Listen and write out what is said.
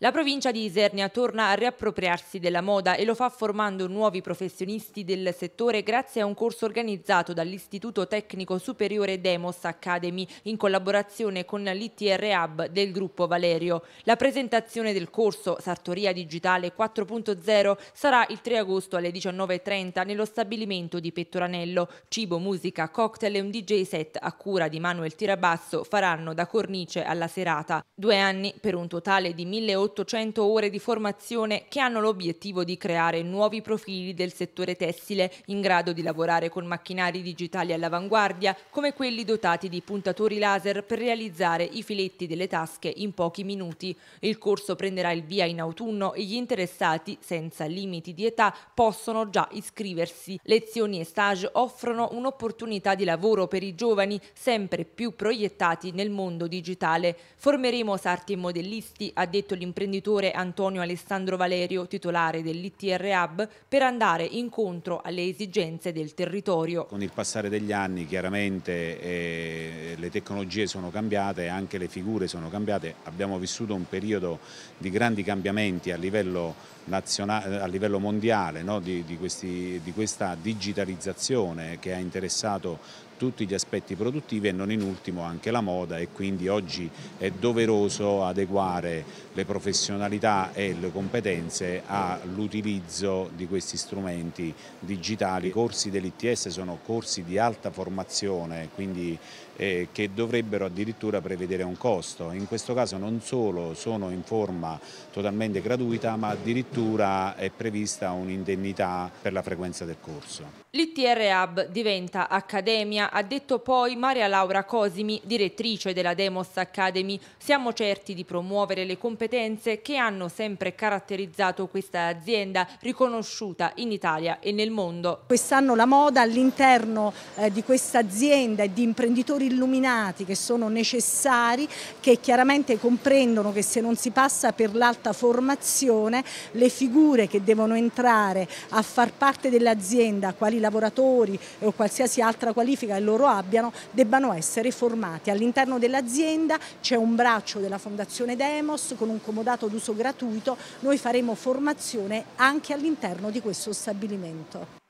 La provincia di Isernia torna a riappropriarsi della moda e lo fa formando nuovi professionisti del settore grazie a un corso organizzato dall'Istituto Tecnico Superiore Demos Academy in collaborazione con l'ITR Hub del gruppo Valerio. La presentazione del corso Sartoria Digitale 4.0 sarà il 3 agosto alle 19.30 nello stabilimento di Pettoranello. Cibo, musica, cocktail e un DJ set a cura di Manuel Tirabasso faranno da cornice alla serata. Due anni per un totale di 1.800 800 ore di formazione che hanno l'obiettivo di creare nuovi profili del settore tessile in grado di lavorare con macchinari digitali all'avanguardia come quelli dotati di puntatori laser per realizzare i filetti delle tasche in pochi minuti. Il corso prenderà il via in autunno e gli interessati, senza limiti di età, possono già iscriversi. Lezioni e stage offrono un'opportunità di lavoro per i giovani sempre più proiettati nel mondo digitale. Formeremo sarti e modellisti, ha detto l'imprenditore l'imprenditore Antonio Alessandro Valerio, titolare dell'ITR Hub, per andare incontro alle esigenze del territorio. Con il passare degli anni chiaramente eh, le tecnologie sono cambiate, anche le figure sono cambiate, abbiamo vissuto un periodo di grandi cambiamenti a livello, nazionale, eh, a livello mondiale no? di, di, questi, di questa digitalizzazione che ha interessato tutti gli aspetti produttivi e non in ultimo anche la moda e quindi oggi è doveroso adeguare le professioni professionalità e le competenze all'utilizzo di questi strumenti digitali. I corsi dell'ITS sono corsi di alta formazione, quindi eh, che dovrebbero addirittura prevedere un costo. In questo caso non solo sono in forma totalmente gratuita, ma addirittura è prevista un'indennità per la frequenza del corso. L'ITR Hub diventa accademia, ha detto poi Maria Laura Cosimi, direttrice della Demos Academy. Siamo certi di promuovere le competenze esigenze che hanno sempre caratterizzato questa azienda riconosciuta in Italia e nel mondo. Quest'anno la moda all'interno eh, di questa azienda e di imprenditori illuminati che sono necessari, che chiaramente comprendono che se non si passa per l'alta formazione le figure che devono entrare a far parte dell'azienda, quali lavoratori o qualsiasi altra qualifica che loro abbiano, debbano essere formati. All'interno dell'azienda c'è un braccio della Fondazione Demos con un comodato dato d'uso gratuito, noi faremo formazione anche all'interno di questo stabilimento.